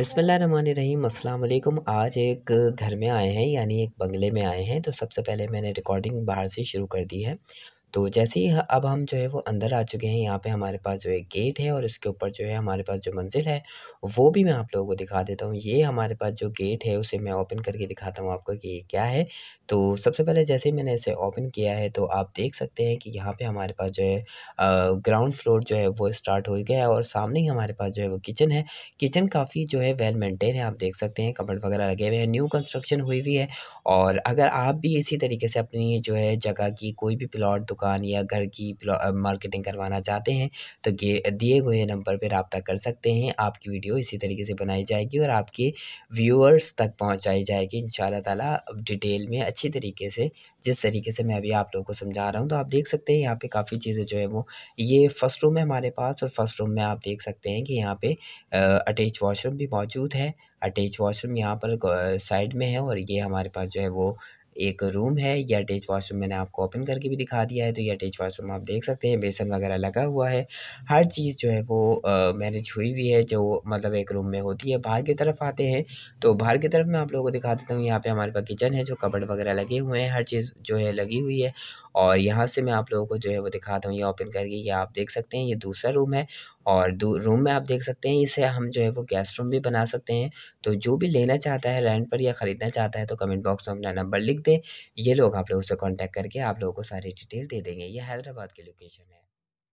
बिसमीम अल्लाम आज एक घर में आए हैं यानी एक बंगले में आए हैं तो सबसे पहले मैंने रिकॉर्डिंग बाहर से शुरू कर दी है तो जैसे ही अब हम जो है वो अंदर आ चुके हैं यहाँ पे हमारे पास जो है गेट है और इसके ऊपर जो है हमारे पास जो मंजिल है वो भी मैं आप लोगों को दिखा देता हूँ ये हमारे पास जो गेट है उसे मैं ओपन करके दिखाता हूँ आपको कि ये क्या है तो सबसे पहले जैसे मैंने इसे ओपन किया है तो आप देख सकते हैं कि यहाँ पर हमारे पास जो है ग्राउंड फ्लोर जो है वो स्टार्ट हो गया है और सामने ही हमारे पास जो है वो किचन है किचन काफ़ी जो है वेल मेंटेन है आप देख सकते हैं कपड़ वगैरह लगे हुए हैं न्यू कंस्ट्रक्शन हुई हुई है और अगर आप भी इसी तरीके से अपनी जो है जगह की कोई भी प्लाट दुकान या घर की मार्केटिंग करवाना चाहते हैं तो ये दिए हुए नंबर पर रबता कर सकते हैं आपकी वीडियो इसी तरीके से बनाई जाएगी और आपके व्यूअर्स तक पहुँचाई जाएगी इन ताला डिटेल में अच्छी तरीके से जिस तरीके से मैं अभी आप लोगों को समझा रहा हूँ तो आप देख सकते हैं यहाँ पे काफ़ी चीज़ें जो है वो ये फ़र्स्ट रूम है हमारे पास और फर्स्ट रूम में आप देख सकते हैं कि यहाँ पे अटैच वॉशरूम भी मौजूद है अटैच वॉशरूम यहाँ पर साइड में है और ये हमारे पास जो है वो एक रूम है ये अटैच वाशरूम मैंने आपको ओपन करके भी दिखा दिया है तो ये अटैच वाशरूम आप देख सकते हैं बेसन वगैरह लगा हुआ है हर चीज़ जो है वो मैनेज हुई हुई है जो मतलब एक रूम में होती है बाहर की तरफ आते हैं तो बाहर की तरफ मैं आप लोगों को दिखा देता हूँ यहाँ पर हमारे पास किचन है जो कपड़ वगैरह लगे हुए हैं हर चीज़ जो है लगी हुई है और यहाँ से मैं आप लोगों को जो है वो दिखाता हूँ ये ओपन करके ये आप देख सकते हैं ये दूसरा रूम है और दो रूम में आप देख सकते हैं इसे हम जो है वो गेस्ट रूम भी बना सकते हैं तो जो भी लेना चाहता है रेंट पर या ख़रीदना चाहता है तो कमेंट बॉक्स में अपना नंबर लिख दें ये लोग आप लोगों से कॉन्टैक्ट करके आप लोगों को सारी डिटेल दे देंगे ये हैदराबाद की लोकेशन है